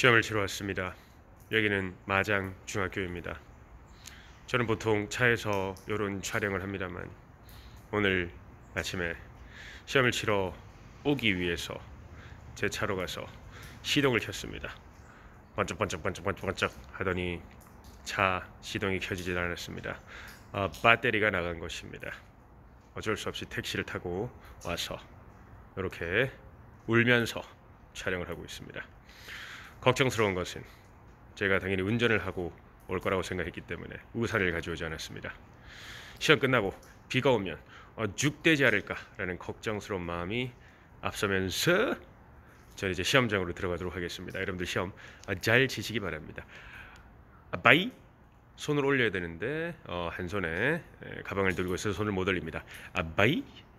시험을 치러 왔습니다. 여기는 마장 중학교입니다. 저는 보통 차에서 이런 촬영을 합니다만 오늘 아침에 시험을 치러 오기 위해서 제 차로 가서 시동을 켰습니다. 번쩍번쩍 번쩍번쩍 번쩍 하더니 차 시동이 켜지질 않았습니다. 어, 배터리가 나간 것입니다. 어쩔 수 없이 택시를 타고 와서 이렇게 울면서 촬영을 하고 있습니다. 걱정스러운 것은 제가 당연히 운전을 하고 올 거라고 생각했기 때문에 우산을 가져오지 않았습니다. 시험 끝나고 비가 오면 어, 죽되지 않을까라는 걱정스러운 마음이 앞서면서 저는 이제 시험장으로 들어가도록 하겠습니다. 여러분들 시험 잘 치시기 바랍니다. 아, 바이 손을 올려야 되는데 어, 한 손에 가방을 들고 있어서 손을 못 올립니다. 아, 바이